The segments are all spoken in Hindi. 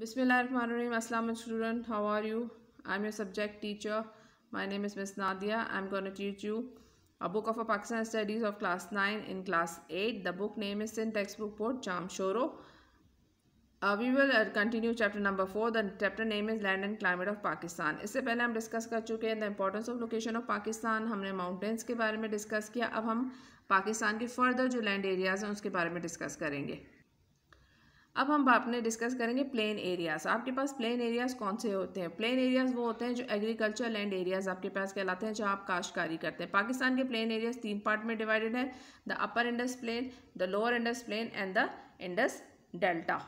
बिसमिल student how are you I am your subject teacher my name is miss Nadia I am gonna teach you a book of a Pakistan studies of class nine in class eight the book name is in text book board Jamshoro we will continue chapter number four the chapter name is land and climate of Pakistan इससे पहले हम डिस्कस कर चुके हैं the importance of location of Pakistan हमने माउंटेन्स के बारे में डिस्कस किया अब हम पाकिस्तान के फर्दर जो लैंड एरियाज हैं उसके बारे में डिस्कस करेंगे अब हम आपने डिस्कस करेंगे प्लेन एरियाज़ आपके पास प्लेन एरियाज़ कौन से होते हैं प्लेन एरियाज़ वो होते हैं जो एग्रीकल्चर लैंड एरियाज़ आपके पास कहलाते हैं जहाँ आप काश्तकारी करते हैं पाकिस्तान के प्लेन एरियाज़ तीन पार्ट में डिवाइडेड है the upper Indus plain the lower Indus plain and the Indus delta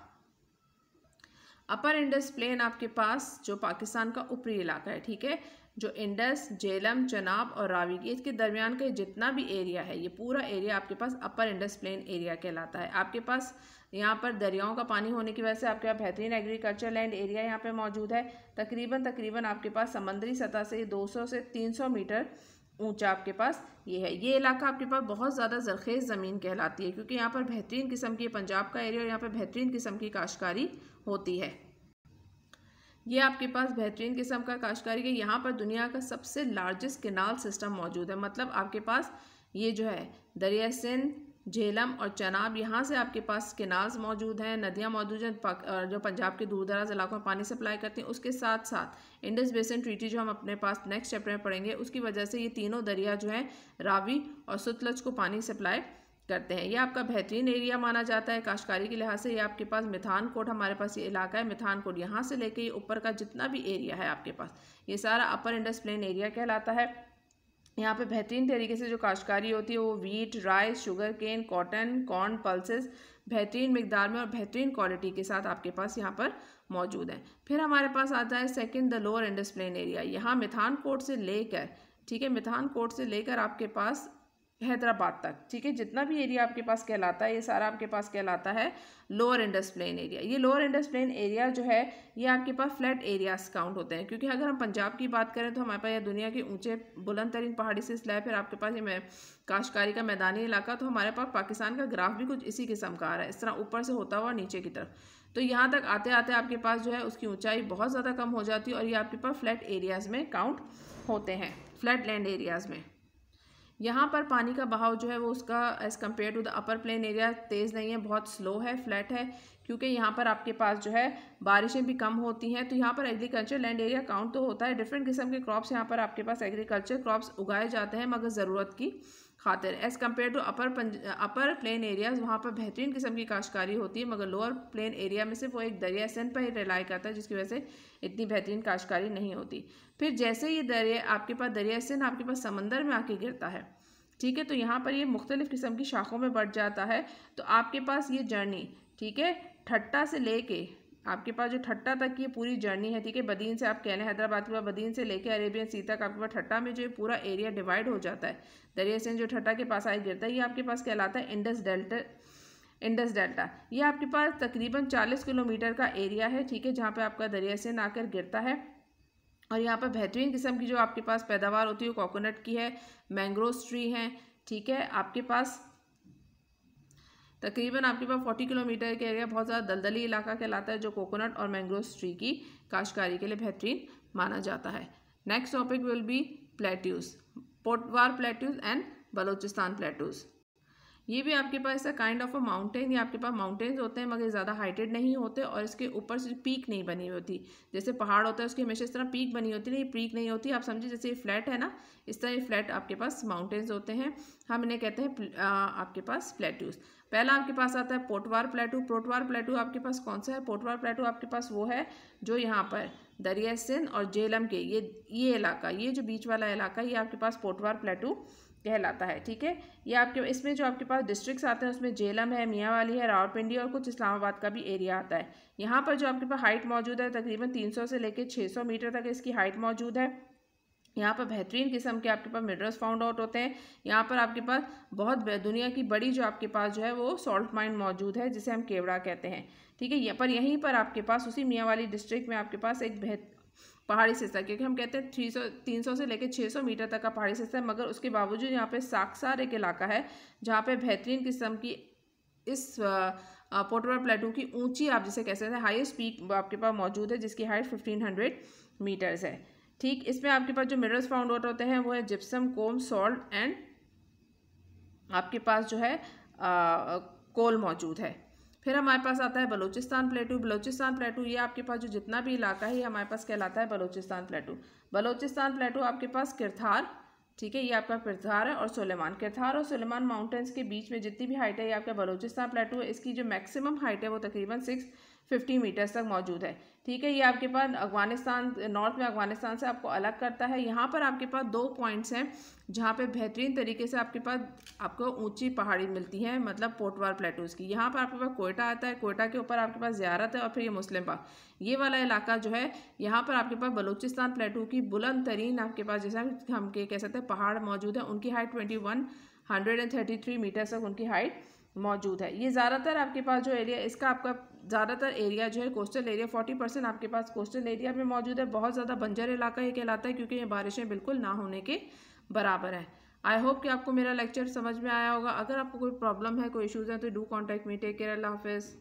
upper Indus plain आपके पास जो पाकिस्तान का ऊपरी इलाका है ठीक है जो इंडस जेलम चनाब और रावी की इसके दरमियान का जितना भी एरिया है ये पूरा एरिया आपके पास अपर इंडस प्लेन एरिया कहलाता है आपके पास यहाँ पर दरियाओं का पानी होने की वजह से आपके पास बेहतरीन एग्रीकल्चर लैंड एरिया यहाँ पर मौजूद है तकरीबन तकरीबन आपके पास समंदरी सतह से 200 से 300 मीटर ऊंचा आपके पास ये है ये इलाका आपके पास बहुत ज़्यादा जरखेज़ ज़मीन कहलाती है क्योंकि यहाँ पर बेहतरीन किस्म की पंजाब का एरिया और यहाँ पर बेहतरीन किस्म की काश्तकारी होती है ये आपके पास बेहतरीन किस्म का काश्तकारी है यहाँ पर दुनिया का सबसे लार्जेस्ट केनाल सिस्टम मौजूद है मतलब आपके पास ये जो है दरिया सिंध झेलम और चनाब यहाँ से आपके पास केनाज मौजूद हैं नदियाँ मौजूद हैं जो पंजाब के दूर दराज इलाकों में पानी सप्लाई करती हैं उसके साथ साथ इंडस बेसन ट्रीटी जो हम अपने पास नेक्स्ट चैप्टर में पढ़ेंगे उसकी वजह से ये तीनों दरिया जो हैं रावी और सुतलज को पानी सप्लाई करते हैं ये आपका बेहतरीन एरिया माना जाता है काश्तकारी के लिहाज से ये आपके पास मिथान कोट हमारे पास ये इलाका है मिथान कोट यहाँ से लेके ये ऊपर का जितना भी एरिया है आपके पास ये सारा अपर इंडस प्लेन एरिया कहलाता है यहाँ पे बेहतरीन तरीके से जो काश्तकारी होती है वो wheat rice sugar cane cotton corn pulses बेहतरीन मकदार में और बेहतरीन क्वालिटी के साथ आपके पास यहाँ पर मौजूद है फिर हमारे पास आता है second the lower Indus plain area यहाँ मिथान कोट से लेकर ठीक है मिथान कोट से लेकर आपके पास हैदराबाद तक ठीक है जितना भी एरिया आपके पास कहलाता है ये सारा आपके पास कहलाता है लोअर इंडस प्लेन एरिया ये लोअर इंडस प्लेन एरिया जो है ये आपके पास फ्लैट एरियाज काउंट होते हैं क्योंकि अगर हम पंजाब की बात करें तो हमारे पास यह दुनिया के ऊंचे बुलंद तरीन पहाड़ी से इसलिए फिर आपके पास ये काश्कारी का मैदानी इलाका तो हमारे पास पाकिस्तान का ग्राफ भी कुछ इसी किस्म का आ रहा है इस तरह ऊपर से होता हुआ नीचे की तरफ तो यहाँ तक आते आते आपके पास जो है उसकी ऊंचाई बहुत ज़्यादा कम हो जाती है और ये आपके पास फ्लैट एरियाज़ में काउंट होते हैं फ्लैट लैंड एरियाज़ में यहाँ पर पानी का बहाव जो है वो उसका as compare to the upper plain area तेज़ नहीं है बहुत स्लो है फ्लैट है क्योंकि यहाँ पर आपके पास जो है बारिशें भी कम होती हैं तो यहाँ पर एग्रीकल्चर लैंड एरिया काउंट तो होता है डिफरेंट किस्म के क्रॉप्स यहाँ पर आपके पास एग्रीकल्चर क्रॉप्स उगाए जाते हैं मगर ज़रूरत की खातर as compare to upper upper plain areas वहाँ पर बेहतरीन किस्म की काश्तकारी होती है मगर लोअर प्लेन एरिया में सिर्फ वो एक दरिया सेन पर ही रिलाई करता है जिसकी वजह से इतनी बेहतरीन काश्तकारी नहीं होती फिर जैसे ये दरिया आपके पास दरिया सेन आपके पास समंदर में आके गिरता है ठीक है तो यहाँ पर ये मुख्तलिफ़ किस्म की शाखों में बढ़ जाता है तो आपके पास ये जर्नी ठीक है ठट्टा से कर आपके पास जो ठट्टा तक की पूरी जर्नी है ठीक है बदीन से आप कह लें हैदराबाद के बाद बदीन से लेके अरेबियन सी तक आपके पास ठट्टा में जो पूरा एरिया डिवाइड हो जाता है दरिया सिंह जो ठट्टा के पास आए गिरता है ये आपके पास कहलाता है इंडस डेल्टा इंडस डेल्टा ये आपके पास तकरीबन चालीस किलोमीटर का एरिया है ठीक है जहाँ पर आपका दरिया सिंध आकर गिरता है और यहाँ पर बेहतरीन किस्म की जो आपके पास पैदावार होती है कोकोनट की है मैंग्रोव ट्री हैं ठीक है आपके पास तकरीबन आपके पास फोर्टी किलोमीटर के एरिया बहुत ज़्यादा दलदली इलाका कहलाता है जो कोकोनट और मैंग्रोव ट्री की काश्तकारी के लिए बेहतरीन माना जाता है next topic will be plateaus Potwar plateaus and Balochistan plateaus ये भी आपके पास काइंड ऑफ अ माउंटेन ये आपके पास माउंटेन्स होते हैं मगर ज़्यादा हाइटेड नहीं होते और इसके ऊपर से पीक नहीं बनी होती जैसे पहाड़ होता है उसकी हमेशा इस तरह पीक बनी होती है पीक नहीं होती आप समझिए जैसे ये फ्लैट है ना इस तरह ये फ्लैट आपके पास माउंटेन्स होते हैं हम इन्हें कहते हैं आपके पास प्लेट्यूज पहला आपके पास आता है पोटवार प्लेटू पोटवार प्लेटू आपके पास कौन सा है पोटवार प्लेटू आपके पास वो है जो यहाँ पर दरिया सिंध और जेलम के ये ये इलाका ये जो बीच वाला इलाका ये आपके पास पोटवार प्लेटू कहलाता है ठीक है ये आपके इसमें जो आपके पास डिस्ट्रिक्ट्स आते हैं उसमें जेलम है मियाँ वाली है रावलपिंडी और कुछ इस्लामाबाद का भी एरिया आता है यहाँ पर जो आपके पास हाइट मौजूद है तकरीबन तीन सौ से लेकर छः सौ मीटर तक इसकी हाइट मौजूद है यहाँ पर बेहतरीन किस्म के आपके पास मिनरल्स फाउंड आउट होते हैं यहाँ पर आपके पास बहुत दुनिया की बड़ी जो आपके पास जो है वो सॉल्ट माइन मौजूद है जिसे हम केवड़ा कहते हैं ठीक है पर यहीं पर आपके पास उसी मियाँ वाली डिस्ट्रिक्ट में आपके पास एक बेहतर पहाड़ी सिलसिला क्योंकि हम कहते हैं थ्री सौ तीन सौ से लेकर छः सौ मीटर तक का पहाड़ी सिलसिला है मगर उसके बावजूद यहाँ पे साक्सार एक इलाका है जहाँ पे बेहतरीन किस्म की इस पोटोरा प्लेटू की ऊंची आप जिसे कह सकते हैं हाईएस्ट पीक आपके पास मौजूद है जिसकी हाइट फिफ्टीन हंड्रेड मीटर्स है ठीक इसमें आपके पास जो मिनरल्स फाउंड आउट होते हैं वो है जिप्सम कोम सॉल्ट एंड आपके पास जो है आ, कोल मौजूद है फिर हमारे पास आता है बलूचिस्तान प्लेटू बलूचिस्तान प्लेटू ये आपके पास जो जितना भी इलाका है ये हमारे पास कहलाता है बलूचिस्तान प्लेटू बलूचिस्तान प्लेटू आपके पास किरथार ठीक है ये आपका किरथार है और सुलेमान किरथार और सुलेमान माउंटेन्स के बीच में जितनी भी हाइट है ये आपका बलूचिस्तान प्लेटू है इसकी जो मैक्सिमम हाइट है वो तकरीबन सिक्स फिफ्टी मीटर्स तक मौजूद है ठीक है ये आपके पास अफगानिस्तान नॉर्थ में अफगानिस्तान से आपको अलग करता है यहाँ पर आपके पास दो पॉइंट्स हैं जहाँ पे बेहतरीन तरीके से आपके पास आपको ऊंची पहाड़ी मिलती है मतलब पोटवार प्लेटूज़ की यहाँ पर आपके पास कोयटा आता है कोयटा के ऊपर आपके पास ज्यारत है और फिर ये मुस्लिम बाग ये वाला इलाका जो है यहाँ पर आपके पास बलूचिस्तान प्लेटू की बुलंद तरीन आपके पास जैसा हम के कह सकते हैं पहाड़ मौजूद है उनकी height twenty one hundred and thirty three metre तक उनकी हाइट मौजूद है ये ज़्यादातर आपके पास जो एरिया इसका आपका ज़्यादातर एरिया जो है कोस्टल एरिया फोर्टी परसेंट आपके पास कोस्टल एरिया में मौजूद है बहुत ज़्यादा बंजर इलाका ये कहलाता है क्योंकि ये बारिशें बिल्कुल ना होने के बराबर है आई होप कि आपको मेरा लेक्चर समझ में आया होगा अगर आपको कोई प्रॉब्लम है कोई इशूज़ हैं तो do contact me take care अल्लाह हाफिज़